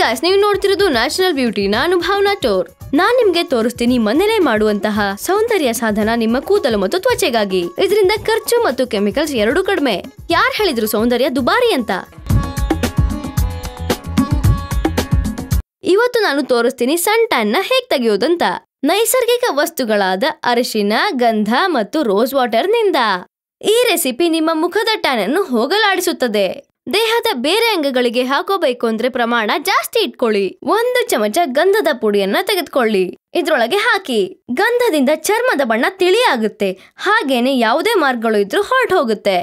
guys ನೀವು ನೋಡ್ತಿರೋದು national beauty ನಾನು Bhavana tour ನಾನ್ ನಿಮ್ಗೆ ತೋರಿಸ್ತೀನಿ ಮನೆಯಲ್ಲೇ ಮಾಡುವಂತಹ ಸೌಂದರ್ಯ ಸಾಧನ ನಿಮ್ಮ ಕೂದಲು ಮತ್ತು ತ್ವಚೆಗಾಗಿ ಇದರಿಂದ ಖರ್ಚು ಮತ್ತು ಕೆಮಿಕಲ್ಸ್ ಎರಡು ಕಡಿಮೆ ಯಾರ್ ಹೇಳಿದ್ರು ಸೌಂದರ್ಯ ದುಬಾರಿ ಅಂತ ಇವತ್ತು ನಾನು ತೋರಿಸ್ತೀನಿ ಸನ್ ಟ್ಯಾನ್ ನ ಹೇಗ್ ತೆಗೆಯೋದಂತ ನೈಸರ್ಗಿಕ ವಸ್ತುಗಳಾದ ಅರಿಶಿನ ಗಂಧ ಮತ್ತು ರೋಸ್ ವಾಟರ್ ನಿಂದ ಈ ರೆಸಿಪಿ ನಿಮ್ಮ ಮುಖದ ಟ್ಯಾನ್ ಅನ್ನು ಹೋಗಲಾಡಿಸುತ್ತದೆ ದೇಹದ ಬೇರೆ ಅಂಗಗಳಿಗೆ ಹಾಕೋಬೇಕು ಅಂದ್ರೆ ಪ್ರಮಾಣ ಜಾಸ್ತಿ ಇಟ್ಕೊಳ್ಳಿ ಒಂದು ಚಮಚ ಗಂಧದ ಪುಡಿಯನ್ನ ತೆಗೆದುಕೊಳ್ಳಿ ಇದ್ರೊಳಗೆ ಹಾಕಿ ಗಂಧದಿಂದ ಚರ್ಮದ ಬಣ್ಣ ತಿಳಿಯಾಗುತ್ತೆ ಹಾಗೇನೆ ಯಾವುದೇ ಮಾರ್ಗಗಳು ಇದ್ರೂ ಹೊರಟ್ ಹೋಗುತ್ತೆ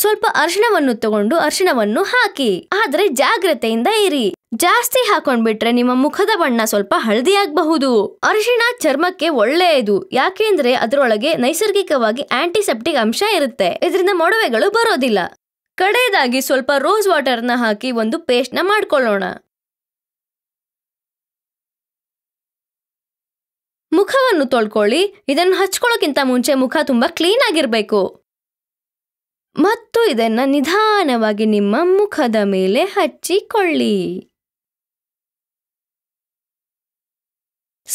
ಸ್ವಲ್ಪ ಅರ್ಶಿಣವನ್ನು ತಗೊಂಡು ಅರ್ಶಿಣವನ್ನು ಹಾಕಿ ಆದ್ರೆ ಜಾಗ್ರತೆಯಿಂದ ಇರಿ ಜಾಸ್ತಿ ಹಾಕೊಂಡ್ಬಿಟ್ರೆ ನಿಮ್ಮ ಮುಖದ ಬಣ್ಣ ಸ್ವಲ್ಪ ಹಳದಿ ಆಗಬಹುದು ಅರ್ಶಿಣ ಚರ್ಮಕ್ಕೆ ಒಳ್ಳೆಯದು ಯಾಕೆಂದ್ರೆ ಅದರೊಳಗೆ ನೈಸರ್ಗಿಕವಾಗಿ ಆಂಟಿಸೆಪ್ಟಿಕ್ ಅಂಶ ಇರುತ್ತೆ ಇದರಿಂದ ಮೊಡವೆಗಳು ಬರೋದಿಲ್ಲ ಕಡೆಯದಾಗಿ ಸ್ವಲ್ಪ ರೋಸ್ ವಾಟರ್ನ ಹಾಕಿ ಒಂದು ಪೇಸ್ಟ್ನ ಮಾಡ್ಕೊಳ್ಳೋಣ ಮುಖವನ್ನು ತೊಳ್ಕೊಳ್ಳಿ ಇದನ್ನು ಹಚ್ಕೊಳ್ಳೋಕ್ಕಿಂತ ಮುಂಚೆ ಮುಖ ತುಂಬ ಕ್ಲೀನ್ ಆಗಿರಬೇಕು ಮತ್ತು ಇದನ್ನು ನಿಧಾನವಾಗಿ ನಿಮ್ಮ ಮುಖದ ಮೇಲೆ ಹಚ್ಚಿಕೊಳ್ಳಿ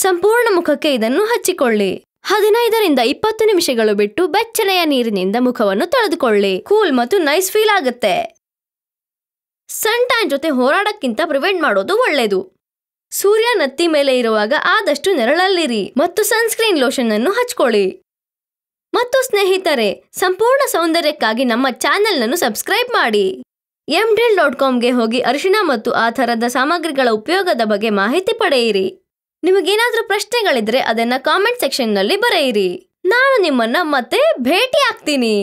ಸಂಪೂರ್ಣ ಮುಖಕ್ಕೆ ಇದನ್ನು ಹಚ್ಚಿಕೊಳ್ಳಿ ಹದಿನೈದರಿಂದ ಇಪ್ಪತ್ತು ನಿಮಿಷಗಳು ಬಿಟ್ಟು ಬೆಚ್ಚನೆಯ ನೀರಿನಿಂದ ಮುಖವನ್ನು ತೊಳೆದುಕೊಳ್ಳಿ ಕೂಲ್ ಮತ್ತು ನೈಸ್ ಫೀಲ್ ಆಗುತ್ತೆ ಸನ್ ಟ್ಯಾನ್ ಜೊತೆ ಹೋರಾಡಕ್ಕಿಂತ ಪ್ರಿವೆಂಟ್ ಮಾಡೋದು ಒಳ್ಳೆಯದು ಸೂರ್ಯ ನತ್ತಿ ಮೇಲೆ ಇರುವಾಗ ಆದಷ್ಟು ನೆರಳಲ್ಲಿರಿ ಮತ್ತು ಸನ್ಸ್ಕ್ರೀನ್ ಲೋಷನ್ ಅನ್ನು ಹಚ್ಕೊಳ್ಳಿ ಮತ್ತು ಸ್ನೇಹಿತರೆ ಸಂಪೂರ್ಣ ಸೌಂದರ್ಯಕ್ಕಾಗಿ ನಮ್ಮ ಚಾನೆಲ್ನನ್ನು ಸಬ್ಸ್ಕ್ರೈಬ್ ಮಾಡಿ ಎಂ ಡೆಲ್ ಡಾಟ್ ಕಾಮ್ಗೆ ಹೋಗಿ ಅರಿಶಿಣ ಮತ್ತು ಆ ಥರದ ಸಾಮಗ್ರಿಗಳ ಉಪಯೋಗದ ಬಗ್ಗೆ ಮಾಹಿತಿ ಪಡೆಯಿರಿ ನಿಮಗೇನಾದ್ರೂ ಪ್ರಶ್ನೆಗಳಿದ್ರೆ ಅದನ್ನ ಕಾಮೆಂಟ್ ಸೆಕ್ಷನ್ನಲ್ಲಿ ಬರೆಯಿರಿ ನಾನು ನಿಮ್ಮನ್ನ ಮತ್ತೆ ಭೇಟಿ ಆಗ್ತೀನಿ